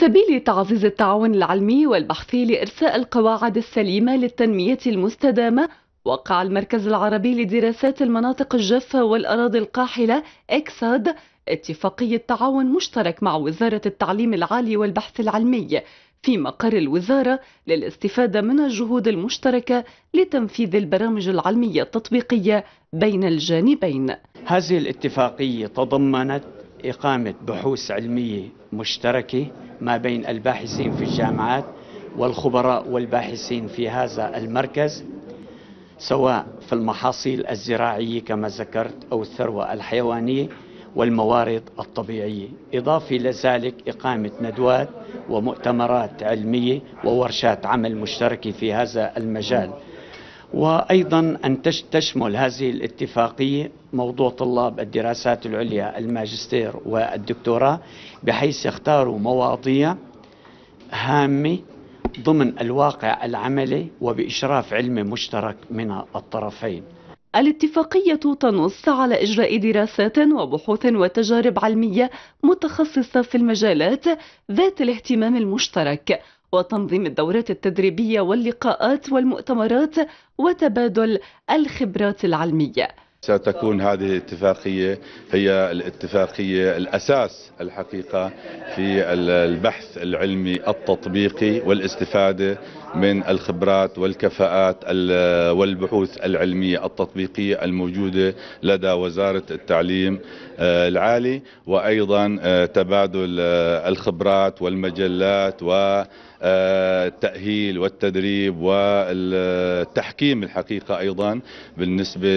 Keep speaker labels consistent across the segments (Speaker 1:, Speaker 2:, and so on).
Speaker 1: سبيل تعزيز التعاون العلمي والبحثي لإرساء القواعد السليمة للتنمية المستدامة وقع المركز العربي لدراسات المناطق الجافة والأراضي القاحلة إكساد اتفاقية تعاون مشترك مع وزارة التعليم العالي والبحث العلمي في مقر الوزارة للاستفادة من الجهود المشتركة لتنفيذ البرامج العلمية التطبيقية بين الجانبين.
Speaker 2: هذه الاتفاقية تضمنت إقامة بحوث علمية مشتركة ما بين الباحثين في الجامعات والخبراء والباحثين في هذا المركز سواء في المحاصيل الزراعية كما ذكرت أو الثروة الحيوانية والموارد الطبيعية إضافة لذلك إقامة ندوات ومؤتمرات علمية وورشات عمل مشتركة في هذا المجال وأيضا أن تشمل هذه الاتفاقية موضوع طلاب الدراسات العليا الماجستير والدكتوراه بحيث يختاروا مواضيع هامة ضمن الواقع العملي وبإشراف علمي مشترك من الطرفين
Speaker 1: الاتفاقية تنص على إجراء دراسات وبحوث وتجارب علمية متخصصة في المجالات ذات الاهتمام المشترك وتنظيم الدورات التدريبية واللقاءات والمؤتمرات وتبادل الخبرات العلمية
Speaker 3: ستكون هذه الاتفاقية هي الاتفاقية الأساس الحقيقة في البحث العلمي التطبيقي والاستفادة من الخبرات والكفاءات والبحوث العلمية التطبيقية الموجودة لدى وزارة التعليم آه، العالي وأيضا آه، تبادل آه، الخبرات والمجلات و التأهيل والتدريب والتحكيم الحقيقة أيضا بالنسبة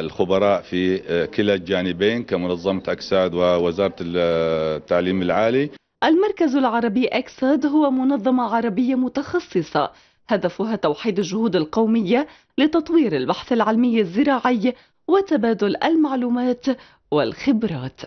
Speaker 3: الخبراء في آه، كلا الجانبين كمنظمة أكساد ووزارة آه، التعليم العالي
Speaker 1: المركز العربي أكساد هو منظمة عربية متخصصة هدفها توحيد الجهود القومية لتطوير البحث العلمي الزراعي وتبادل المعلومات والخبرات